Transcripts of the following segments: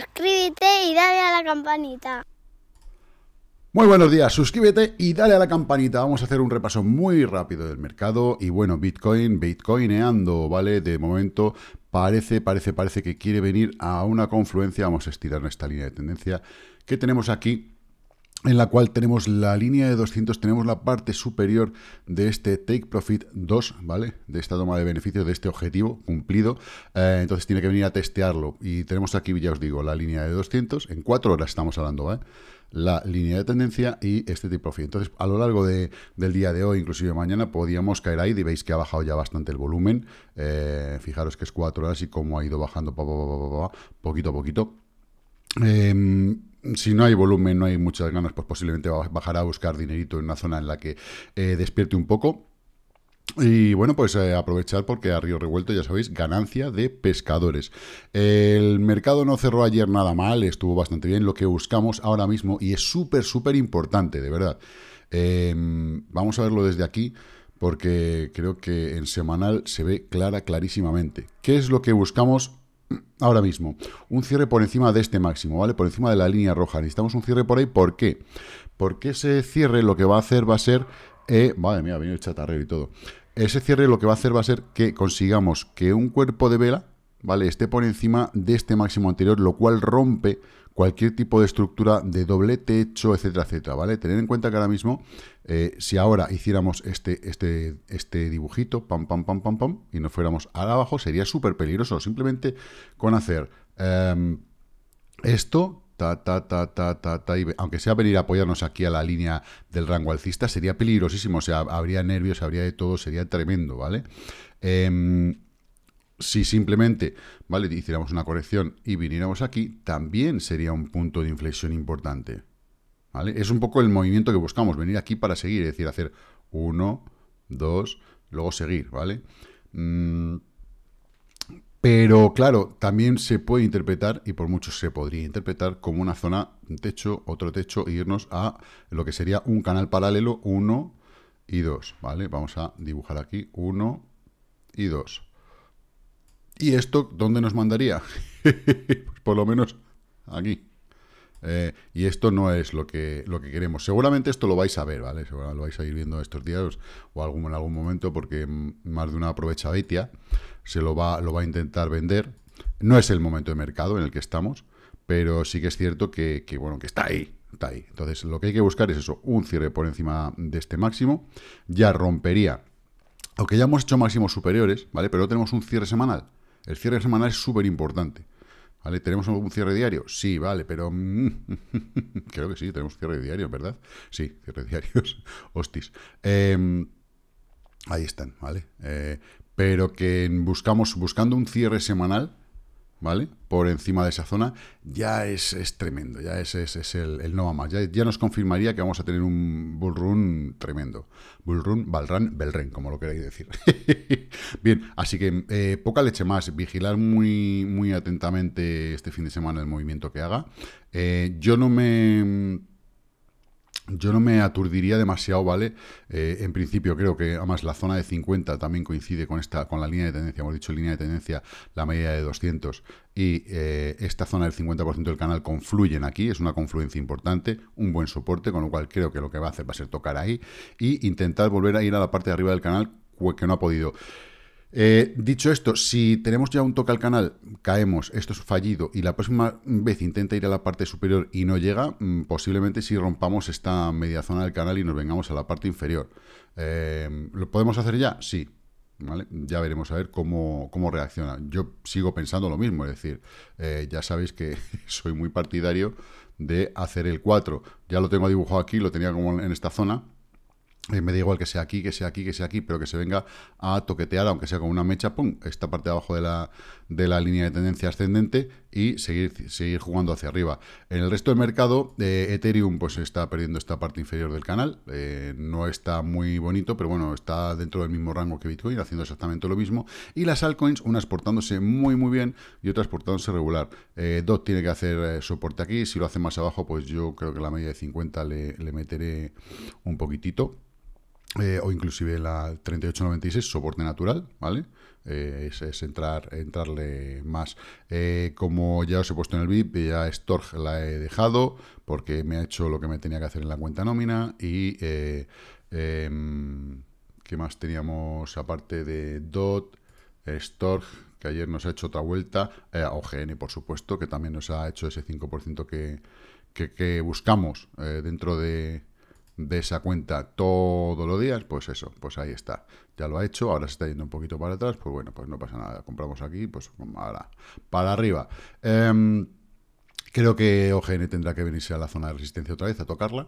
suscríbete y dale a la campanita. Muy buenos días, suscríbete y dale a la campanita. Vamos a hacer un repaso muy rápido del mercado. Y bueno, Bitcoin, Bitcoineando, ¿vale? De momento parece, parece, parece que quiere venir a una confluencia. Vamos a estirar esta línea de tendencia que tenemos aquí en la cual tenemos la línea de 200, tenemos la parte superior de este Take Profit 2, ¿vale? De esta toma de beneficio, de este objetivo cumplido. Eh, entonces tiene que venir a testearlo. Y tenemos aquí, ya os digo, la línea de 200. En 4 horas estamos hablando, ¿eh? la línea de tendencia y este Take profit. Entonces, a lo largo del día de hoy, inclusive mañana, podíamos caer ahí. Y veis que ha bajado ya bastante el volumen. Eh, fijaros que es 4 horas y cómo ha ido bajando poquito a poquito. Em, si no hay volumen, no hay muchas ganas, pues posiblemente bajará a buscar dinerito en una zona en la que eh, despierte un poco. Y bueno, pues eh, aprovechar porque a Río Revuelto, ya sabéis, ganancia de pescadores. El mercado no cerró ayer nada mal, estuvo bastante bien. Lo que buscamos ahora mismo, y es súper, súper importante, de verdad. Em, vamos a verlo desde aquí porque creo que en semanal se ve clara, clarísimamente. ¿Qué es lo que buscamos? ahora mismo. Un cierre por encima de este máximo, ¿vale? Por encima de la línea roja. Necesitamos un cierre por ahí. ¿Por qué? Porque ese cierre lo que va a hacer va a ser... Eh, madre mía, ha venido el chatarrero y todo. Ese cierre lo que va a hacer va a ser que consigamos que un cuerpo de vela, ¿vale? Esté por encima de este máximo anterior, lo cual rompe cualquier tipo de estructura de doble techo, etcétera, etcétera, ¿vale? Tener en cuenta que ahora mismo, eh, si ahora hiciéramos este, este, este dibujito, pam, pam, pam, pam, pam, y nos fuéramos al abajo, sería súper peligroso. Simplemente con hacer em, esto, ta, ta, ta, ta, ta, ta, y aunque sea venir a apoyarnos aquí a la línea del rango alcista, sería peligrosísimo, o sea, habría nervios, habría de todo, sería tremendo, ¿vale? Em, si simplemente, ¿vale? Hiciéramos una corrección y viniéramos aquí, también sería un punto de inflexión importante. Es un poco el movimiento que buscamos, venir aquí para seguir, es decir, hacer 1, 2, luego seguir, ¿vale? Mm, pero claro, también se puede interpretar, y por mucho se podría interpretar, como una zona, un techo, otro techo, e irnos a lo que sería un canal paralelo 1 y 2, ¿vale? Vamos a dibujar aquí 1 y 2. ¿Y esto dónde nos mandaría? pues por lo menos aquí. Eh, y esto no es lo que, lo que queremos. Seguramente esto lo vais a ver, ¿vale? Seguramente lo vais a ir viendo estos días o en algún momento porque más de una aprovecha Betia se lo va, lo va a intentar vender. No es el momento de mercado en el que estamos, pero sí que es cierto que, bueno, que está ahí, está ahí. Entonces lo que hay que buscar es eso, un cierre por encima de este máximo. Ya rompería, aunque ya hemos hecho máximos superiores, ¿vale? Pero tenemos un cierre semanal. El cierre semanal es súper importante. ¿Vale? ¿Tenemos un cierre diario? Sí, vale, pero... Mm, creo que sí, tenemos cierre diario, ¿verdad? Sí, cierre diarios. Hostis. Em, ahí están, ¿vale? Eh, pero que buscamos, buscando un cierre semanal, ¿vale? Por encima de esa zona, ya es, tremendo, ya es, es, el, el, no más. Ya, nos confirmaría que vamos a tener un bull run tremendo. Bull run, balrun, belren, como lo queréis decir. Bien, así que eh, poca leche más. Vigilar muy, muy atentamente este fin de semana el movimiento que haga. Eh, yo no me yo no me aturdiría demasiado, ¿vale? Eh, en principio creo que además la zona de 50 también coincide con esta, con la línea de tendencia, hemos dicho línea de tendencia, la media de 200 y eh, esta zona del 50% del canal confluyen aquí, es una confluencia importante, un buen soporte, con lo cual creo que lo que va a hacer va a ser tocar ahí y intentar volver a ir a la parte de arriba del canal que no ha podido. Eh, dicho esto, si tenemos ya un toque al canal, caemos, esto es fallido, y la próxima vez intenta ir a la parte superior y no llega, mm, posiblemente si rompamos esta media zona del canal y nos vengamos a la parte inferior. Eh, ¿Lo podemos hacer ya? Sí. ¿Vale? Ya veremos a ver cómo, cómo, reacciona. Yo sigo pensando lo mismo, es decir, eh, ya sabéis que soy muy partidario de hacer el 4. Ya lo tengo dibujado aquí, lo tenía como en esta zona, eh, me da igual que sea aquí, que sea aquí, que sea aquí, pero que se venga a toquetear, aunque sea con una mecha, pum, esta parte de abajo de la, de la línea de tendencia ascendente y seguir, seguir jugando hacia arriba. En el resto del mercado, eh, Ethereum pues está perdiendo esta parte inferior del canal, eh, no está muy bonito, pero bueno, está dentro del mismo rango que Bitcoin, haciendo exactamente lo mismo. Y las altcoins, unas portándose muy muy bien y otras portándose regular. Eh, DOT tiene que hacer soporte aquí, si lo hace más abajo, pues yo creo que la media de 50 le, le meteré un poquitito. Eh, o inclusive la 3896, soporte natural, ¿vale? Eh, es, entrar, entrarle más. Eh, como ya os he puesto en el VIP, ya Storg la he dejado porque me ha hecho lo que me tenía que hacer en la cuenta nómina y... Em, ¿Qué más teníamos aparte de DOT, Storg, que ayer nos ha hecho otra vuelta, OGN por supuesto, que también nos ha hecho ese 5% que buscamos dentro de, de esa cuenta todos los días, pues eso, pues ahí está. Ya lo ha hecho, ahora se está yendo un poquito para atrás, pues bueno, pues no pasa nada. Compramos aquí, pues ahora, para arriba. Em, creo que OGN tendrá que venirse a la zona de resistencia otra vez a tocarla.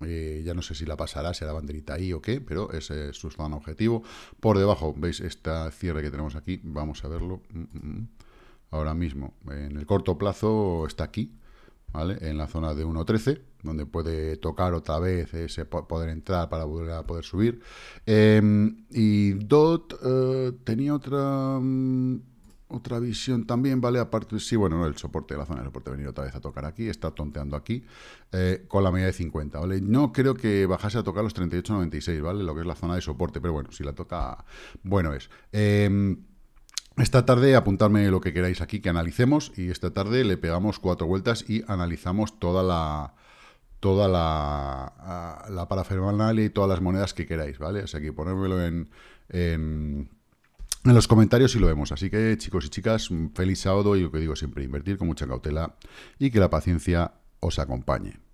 Eh, ya no sé si la pasará, si la banderita ahí o qué, pero ese es su zona objetivo. Por debajo, veis esta cierre que tenemos aquí, vamos a verlo. Mm, mm, mm. Ahora mismo, en el corto plazo está aquí, en la zona de 1.13, donde puede tocar otra vez ese poder entrar para volver poder subir. Em, y DOT eh, tenía otra... Mm, otra visión también, ¿vale? Aparte, sí, bueno, no, el soporte, de la zona de soporte venir otra vez a tocar aquí, está tonteando aquí, eh, con la media de 50, ¿vale? No creo que bajase a tocar los 38,96, ¿vale? Lo que es la zona de soporte, pero bueno, si la toca, bueno es. Eh, esta tarde apuntarme lo que queráis aquí que analicemos y esta tarde le pegamos cuatro vueltas y analizamos toda la toda la, la y todas las monedas que queráis, ¿vale? O sea que ponérmelo en, en, en, los comentarios y lo vemos. Así que chicos y chicas, feliz sábado y lo que digo siempre, invertir con mucha cautela y que la paciencia os acompañe.